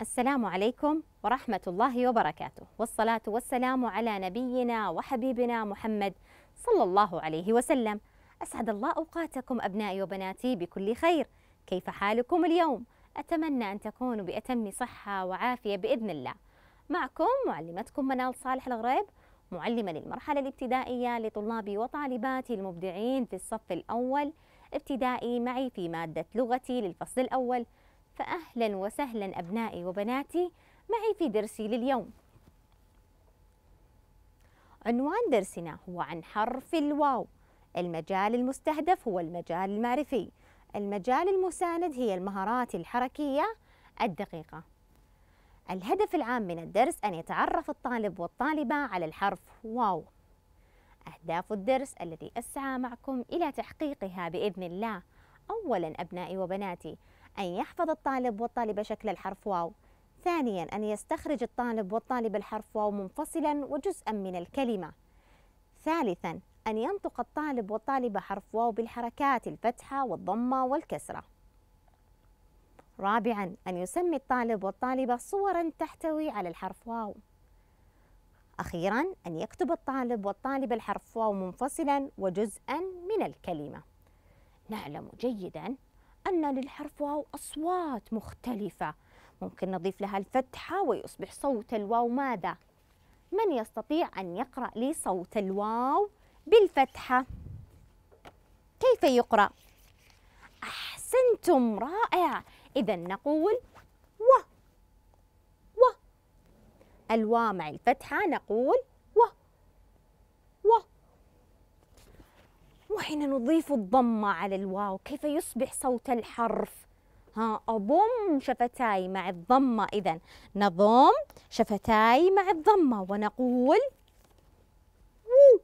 السلام عليكم ورحمة الله وبركاته والصلاة والسلام على نبينا وحبيبنا محمد صلى الله عليه وسلم أسعد الله أوقاتكم أبنائي وبناتي بكل خير كيف حالكم اليوم؟ أتمنى أن تكونوا بأتم صحة وعافية بإذن الله معكم معلمتكم منال صالح الغريب معلمة للمرحلة الابتدائية لطلابي وطالباتي المبدعين في الصف الأول ابتدائي معي في مادة لغتي للفصل الأول فأهلا وسهلا أبنائي وبناتي معي في درسي لليوم عنوان درسنا هو عن حرف الواو المجال المستهدف هو المجال المعرفي المجال المساند هي المهارات الحركية الدقيقة الهدف العام من الدرس أن يتعرف الطالب والطالبة على الحرف واو أهداف الدرس الذي أسعى معكم إلى تحقيقها بإذن الله أولا أبنائي وبناتي أن يحفظ الطالب والطالبة شكل الحرف واو ثانيا أن يستخرج الطالب والطالب الحرف واو منفصلا وجزءا من الكلمة ثالثا أن ينطق الطالب والطالبة حرف واو بالحركات الفتحة والضمة والكسرة رابعا أن يسمي الطالب والطالبة صورا تحتوي على الحرف واو أخيرا أن يكتب الطالب والطالبة الحرف واو منفصلا وجزءا من الكلمة نعلم جيدا أن للحرف واو أصوات مختلفة ممكن نضيف لها الفتحة ويصبح صوت الواو ماذا؟ من يستطيع أن يقرأ لي صوت الواو بالفتحة؟ كيف يقرأ؟ أحسنتم رائع إذا نقول و و الواو مع الفتحة نقول وحين نضيف الضمة على الواو كيف يصبح صوت الحرف ها أضم شفتاي مع الضمة إذا نضم شفتاي مع الضمة ونقول وو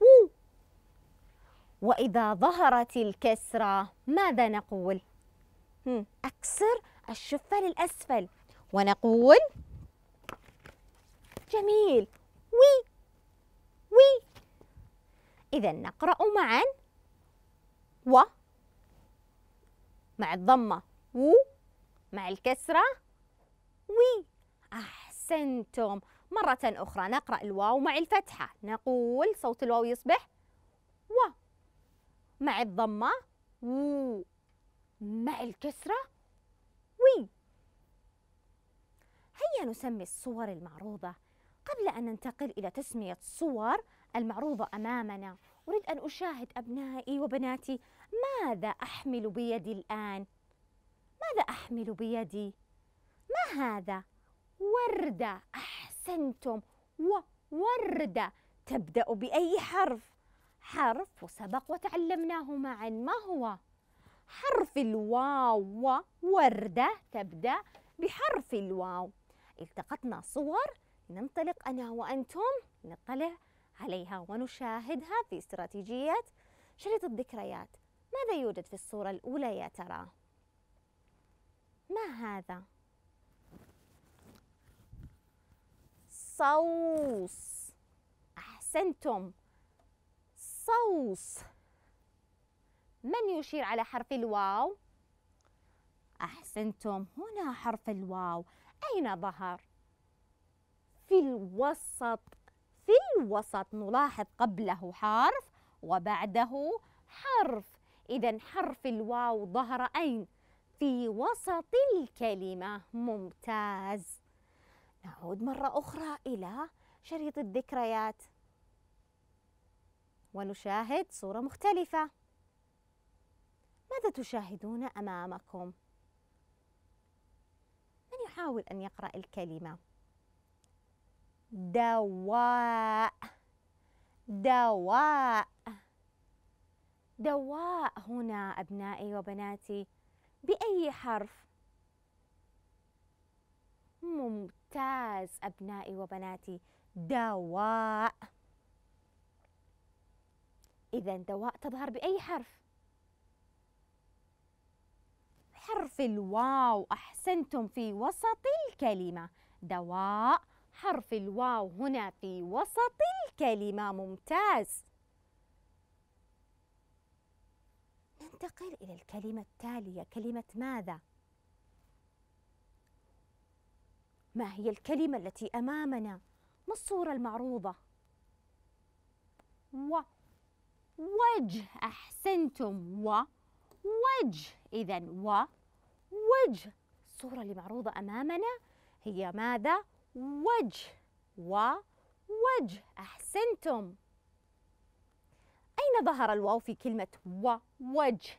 وو وإذا ظهرت الكسرة ماذا نقول؟ أكسر الشفة للأسفل ونقول جميل وي وي إذا نقرأ معا و مع الضمة و مع الكسرة وي أحسنتم مرة أخرى نقرأ الواو مع الفتحة نقول صوت الواو يصبح و مع الضمة و مع الكسرة وي هيا نسمي الصور المعروضة قبل أن ننتقل إلى تسمية صور المعروضة أمامنا أريد أن أشاهد أبنائي وبناتي ماذا أحمل بيدي الآن؟ ماذا أحمل بيدي؟ ما هذا؟ وردة أحسنتم ووردة تبدأ بأي حرف؟ حرف وسبق وتعلمناه معا ما هو؟ حرف الواو ووردة تبدأ بحرف الواو التقطنا صور ننطلق أنا وأنتم نطلع عليها ونشاهدها في استراتيجية شريط الذكريات ماذا يوجد في الصورة الأولى يا ترى؟ ما هذا؟ صوص أحسنتم صوص من يشير على حرف الواو؟ أحسنتم هنا حرف الواو أين ظهر؟ في الوسط في الوسط نلاحظ قبله حرف وبعده حرف إذا حرف الواو ظهر أين؟ في وسط الكلمة ممتاز نعود مرة أخرى إلى شريط الذكريات ونشاهد صورة مختلفة ماذا تشاهدون أمامكم؟ من يحاول أن يقرأ الكلمة؟ دواء دواء دواء هنا أبنائي وبناتي بأي حرف؟ ممتاز أبنائي وبناتي دواء إذا دواء تظهر بأي حرف؟ حرف الواو أحسنتم في وسط الكلمة دواء حرف الواو هنا في وسط الكلمة ممتاز ننتقل إلى الكلمة التالية كلمة ماذا؟ ما هي الكلمة التي أمامنا؟ ما الصورة المعروضة؟ و وجه أحسنتم و وجه إذا و وجه الصورة اللي معروضة أمامنا هي ماذا؟ وجه ووجه أحسنتم أين ظهر الواو في كلمة ووجه؟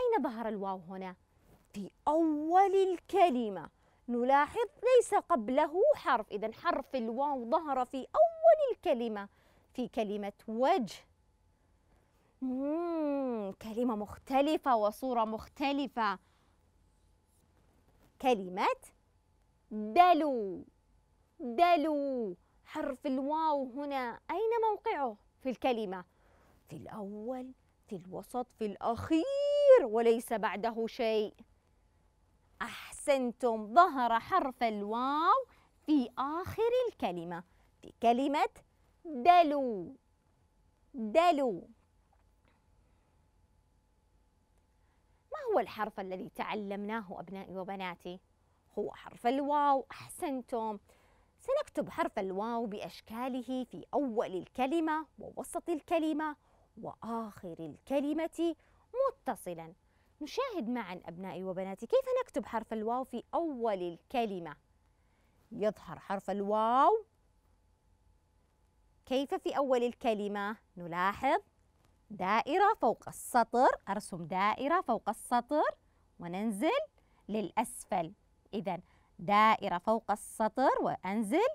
أين ظهر الواو هنا؟ في أول الكلمة نلاحظ ليس قبله حرف إذا حرف الواو ظهر في أول الكلمة في كلمة وجه كلمة مختلفة وصورة مختلفة كلمة دلو دلو حرف الواو هنا أين موقعه في الكلمة؟ في الأول في الوسط في الأخير وليس بعده شيء أحسنتم ظهر حرف الواو في آخر الكلمة في كلمة دلو دلو ما هو الحرف الذي تعلمناه أبنائي وبناتي؟ هو حرف الواو أحسنتم سنكتب حرف الواو بأشكاله في أول الكلمة ووسط الكلمة وآخر الكلمة متصلا نشاهد معا أبنائي وبناتي كيف نكتب حرف الواو في أول الكلمة يظهر حرف الواو كيف في أول الكلمة نلاحظ دائرة فوق السطر أرسم دائرة فوق السطر وننزل للأسفل إذا دائرة فوق السطر وأنزل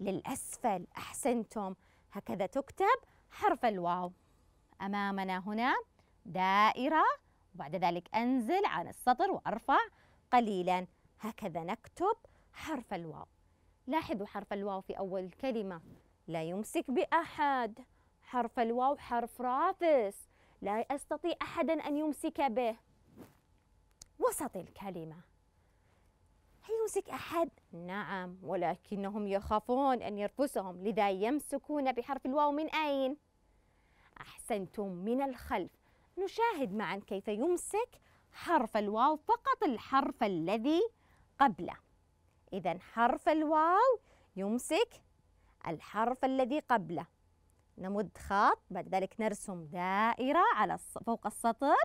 للأسفل أحسنتم هكذا تكتب حرف الواو أمامنا هنا دائرة وبعد ذلك أنزل عن السطر وأرفع قليلا هكذا نكتب حرف الواو لاحظوا حرف الواو في أول الكلمة لا يمسك بأحد حرف الواو حرف رافس لا يستطيع أحدا أن يمسك به وسط الكلمة هل يمسك أحد؟ نعم ولكنهم يخافون أن يرفسهم لذا يمسكون بحرف الواو من أين؟ أحسنتم من الخلف نشاهد معا كيف يمسك حرف الواو فقط الحرف الذي قبله إذا حرف الواو يمسك الحرف الذي قبله نمد خط بعد ذلك نرسم دائرة على فوق السطر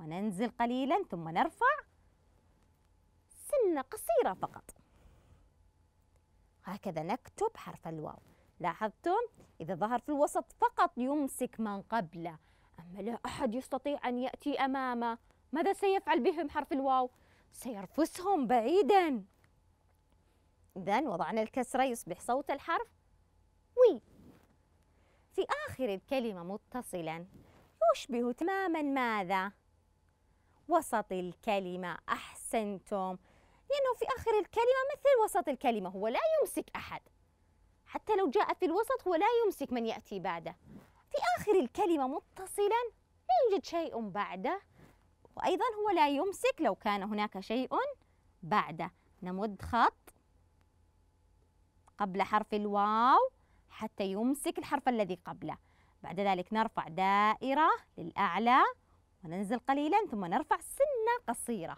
وننزل قليلا ثم نرفع سنة قصيرة فقط هكذا نكتب حرف الواو لاحظتم إذا ظهر في الوسط فقط يمسك من قبله أما لا أحد يستطيع أن يأتي أمامه ماذا سيفعل بهم حرف الواو؟ سيرفسهم بعيدا إذا وضعنا الكسرة يصبح صوت الحرف وي في آخر الكلمة متصلا يشبه تماما ماذا؟ وسط الكلمة أحسنتم لأنه في آخر الكلمة مثل وسط الكلمة هو لا يمسك أحد حتى لو جاء في الوسط هو لا يمسك من يأتي بعده في آخر الكلمة متصلا لا يوجد شيء بعده وأيضا هو لا يمسك لو كان هناك شيء بعده نمد خط قبل حرف الواو حتى يمسك الحرف الذي قبله بعد ذلك نرفع دائرة للأعلى وننزل قليلا ثم نرفع سنة قصيرة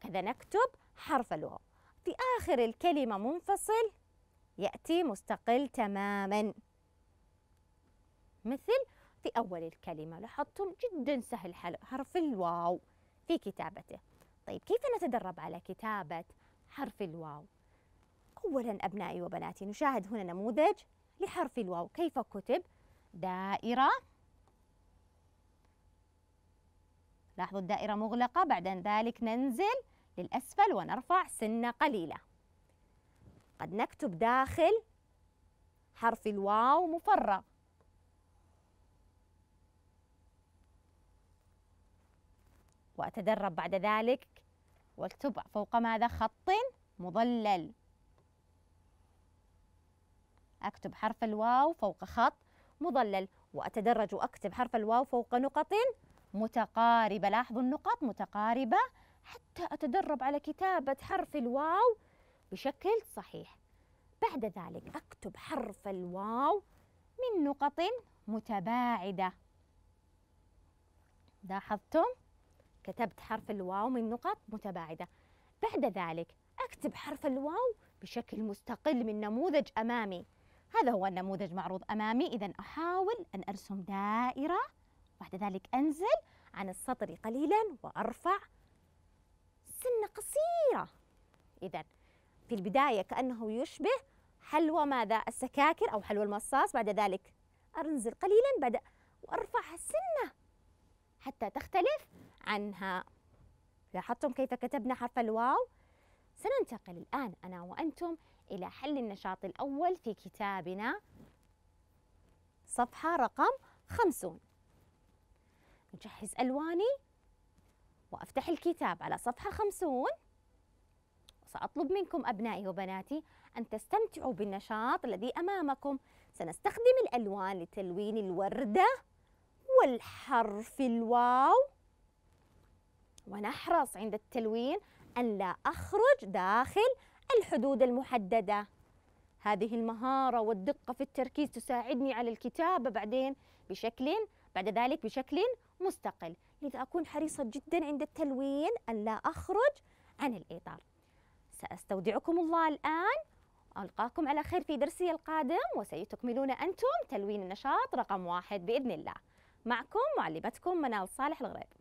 كذا نكتب حرف اللغة في آخر الكلمة منفصل يأتي مستقل تماما مثل في أول الكلمة لاحظتم جدا سهل حرف الواو في كتابته طيب كيف نتدرب على كتابة حرف الواو؟ أولا أبنائي وبناتي نشاهد هنا نموذج لحرف الواو كيف كتب دائرة لاحظوا الدائرة مغلقة بعد ذلك ننزل للأسفل ونرفع سنة قليلة قد نكتب داخل حرف الواو مفرغ وأتدرب بعد ذلك واكتب فوق ماذا خط مضلل أكتب حرف الواو فوق خط مضلل وأتدرج وأكتب حرف الواو فوق نقط متقاربة لاحظوا النقط متقاربة حتى أتدرب على كتابة حرف الواو بشكل صحيح بعد ذلك أكتب حرف الواو من نقط متباعدة لاحظتم؟ كتبت حرف الواو من نقط متباعدة بعد ذلك أكتب حرف الواو بشكل مستقل من نموذج أمامي هذا هو النموذج معروض أمامي إذا أحاول أن أرسم دائرة بعد ذلك أنزل عن السطر قليلا وأرفع سنة قصيرة إذا في البداية كأنه يشبه حلوى ماذا السكاكر أو حلوى المصاص بعد ذلك أنزل قليلا بدأ وأرفعها سنة حتى تختلف عنها لاحظتم كيف كتبنا حرف الواو سننتقل الآن أنا وأنتم إلى حل النشاط الأول في كتابنا صفحة رقم خمسون نجهز ألواني وأفتح الكتاب على صفحة خمسون سأطلب منكم أبنائي وبناتي أن تستمتعوا بالنشاط الذي أمامكم سنستخدم الألوان لتلوين الوردة والحرف الواو ونحرص عند التلوين أن لا أخرج داخل الحدود المحددة هذه المهارة والدقة في التركيز تساعدني على الكتابة بعدين بشكل بعد ذلك بشكل مستقل لذا أكون حريصة جدا عند التلوين ألا أخرج عن الإطار سأستودعكم الله الآن ألقاكم على خير في درسي القادم وسيتكملون أنتم تلوين النشاط رقم واحد بإذن الله معكم معلمتكم منال صالح الغريب